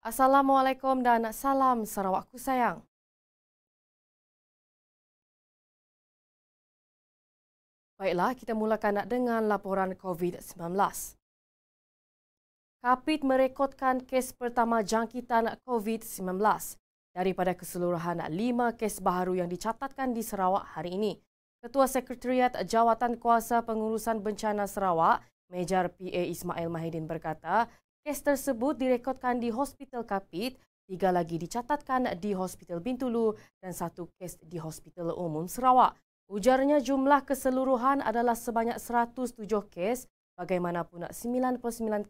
Assalamualaikum dan salam Sarawakku sayang. Baiklah, kita mulakan dengan laporan COVID-19. Kapit merekodkan kes pertama jangkitan COVID-19 daripada keseluruhan lima kes baru yang dicatatkan di Sarawak hari ini. Ketua Sekretariat Jawatan Kuasa Pengurusan Bencana Sarawak, Mejar PA Ismail Mahidin berkata, Kes tersebut direkodkan di Hospital Kapit, tiga lagi dicatatkan di Hospital Bintulu dan satu kes di Hospital Umum Sarawak. Ujarnya jumlah keseluruhan adalah sebanyak 107 kes, bagaimanapun 99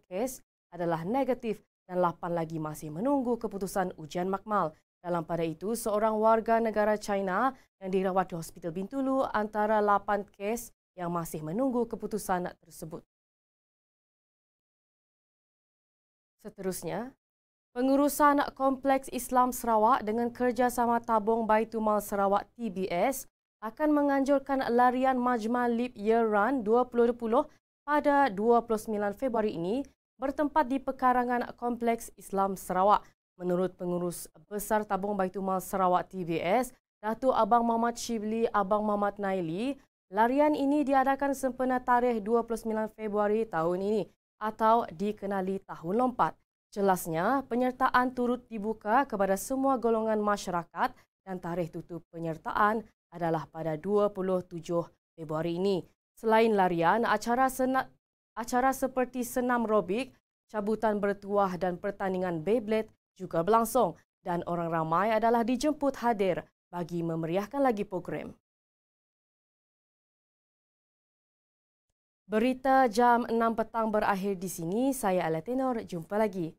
kes adalah negatif dan 8 lagi masih menunggu keputusan ujian makmal. Dalam pada itu, seorang warga negara China yang dirawat di Hospital Bintulu antara 8 kes yang masih menunggu keputusan tersebut. Seterusnya, pengurusan Kompleks Islam Sarawak dengan kerjasama Tabung Baitumal Sarawak TBS akan menganjurkan larian Majma Lip Year Run 2020 pada 29 Februari ini bertempat di pekarangan Kompleks Islam Sarawak. Menurut pengurus besar Tabung Baitumal Sarawak TBS, Datu Abang Mamat Shibli Abang Mamat Naili, larian ini diadakan sempena tarikh 29 Februari tahun ini atau dikenali tahun lompat. Jelasnya, penyertaan turut dibuka kepada semua golongan masyarakat dan tarikh tutup penyertaan adalah pada 27 Februari ini. Selain larian, acara, sena- acara seperti senam robik, cabutan bertuah dan pertandingan Beyblade juga berlangsung dan orang ramai adalah dijemput hadir bagi memeriahkan lagi program. Berita jam 6 petang berakhir di sini. Saya Alatenor, jumpa lagi.